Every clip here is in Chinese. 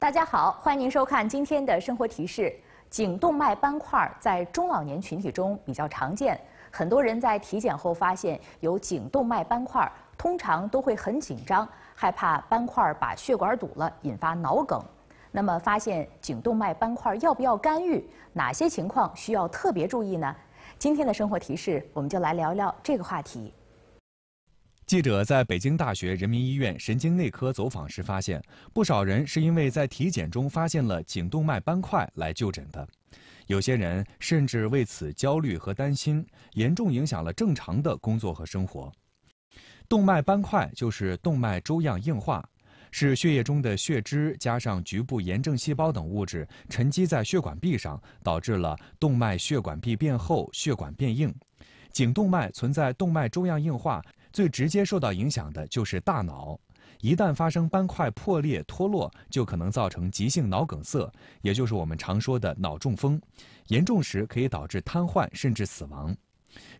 大家好，欢迎您收看今天的生活提示。颈动脉斑块在中老年群体中比较常见，很多人在体检后发现有颈动脉斑块，通常都会很紧张，害怕斑块把血管堵了，引发脑梗。那么，发现颈动脉斑块要不要干预？哪些情况需要特别注意呢？今天的生活提示，我们就来聊聊这个话题。记者在北京大学人民医院神经内科走访时发现，不少人是因为在体检中发现了颈动脉斑块来就诊的，有些人甚至为此焦虑和担心，严重影响了正常的工作和生活。动脉斑块就是动脉粥样硬化，是血液中的血脂加上局部炎症细胞等物质沉积在血管壁上，导致了动脉血管壁变厚、血管变硬。颈动脉存在动脉粥样硬化。最直接受到影响的就是大脑，一旦发生斑块破裂脱落，就可能造成急性脑梗塞，也就是我们常说的脑中风，严重时可以导致瘫痪甚至死亡。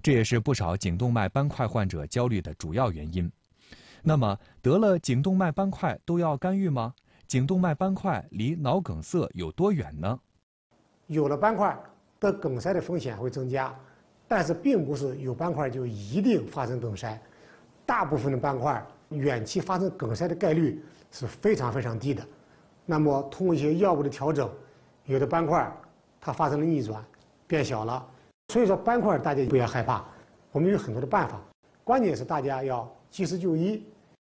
这也是不少颈动脉斑块患者焦虑的主要原因。那么，得了颈动脉斑块都要干预吗？颈动脉斑块离脑梗塞有多远呢？有了斑块，得梗塞的风险会增加，但是并不是有斑块就一定发生梗塞。大部分的斑块远期发生梗塞的概率是非常非常低的。那么通过一些药物的调整，有的斑块它发生了逆转，变小了。所以说斑块大家不要害怕，我们有很多的办法。关键是大家要及时就医。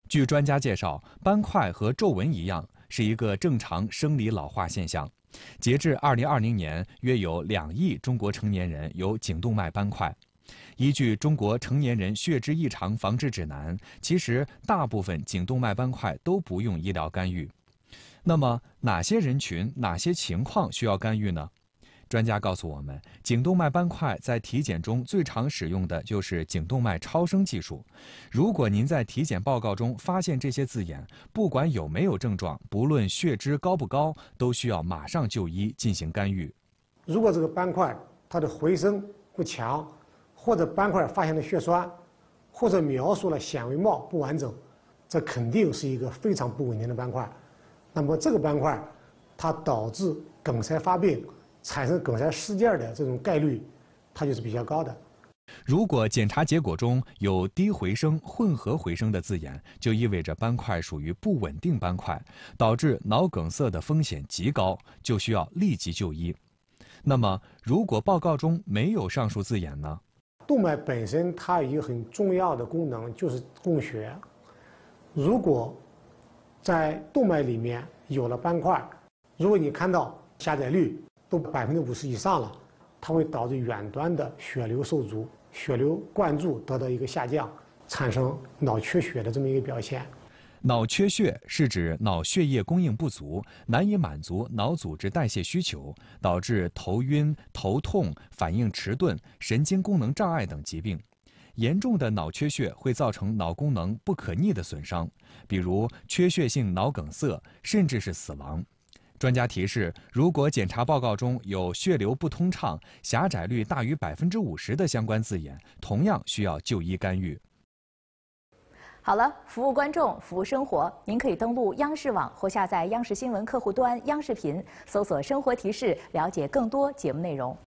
据专家介绍，斑块和皱纹一样，是一个正常生理老化现象。截至2020年，约有两亿中国成年人有颈动脉斑块。依据《中国成年人血脂异常防治指南》，其实大部分颈动脉斑块都不用医疗干预。那么，哪些人群、哪些情况需要干预呢？专家告诉我们，颈动脉斑块在体检中最常使用的就是颈动脉超声技术。如果您在体检报告中发现这些字眼，不管有没有症状，不论血脂高不高，都需要马上就医进行干预。如果这个斑块它的回声不强。或者斑块发现了血栓，或者描述了显微貌不完整，这肯定是一个非常不稳定的斑块。那么这个斑块，它导致梗塞发病、产生梗塞事件的这种概率，它就是比较高的。如果检查结果中有低回声、混合回声的字眼，就意味着斑块属于不稳定斑块，导致脑梗塞的风险极高，就需要立即就医。那么如果报告中没有上述字眼呢？动脉本身它有一个很重要的功能，就是供血。如果在动脉里面有了斑块，如果你看到狭窄率都百分之五十以上了，它会导致远端的血流受阻，血流灌注得到一个下降，产生脑缺血的这么一个表现。脑缺血是指脑血液供应不足，难以满足脑组织代谢需求，导致头晕、头痛、反应迟钝、神经功能障碍等疾病。严重的脑缺血会造成脑功能不可逆的损伤，比如缺血性脑梗塞，甚至是死亡。专家提示，如果检查报告中有血流不通畅、狭窄率大于百分之五十的相关字眼，同样需要就医干预。好了，服务观众，服务生活。您可以登录央视网或下载央视新闻客户端“央视频”，搜索“生活提示”，了解更多节目内容。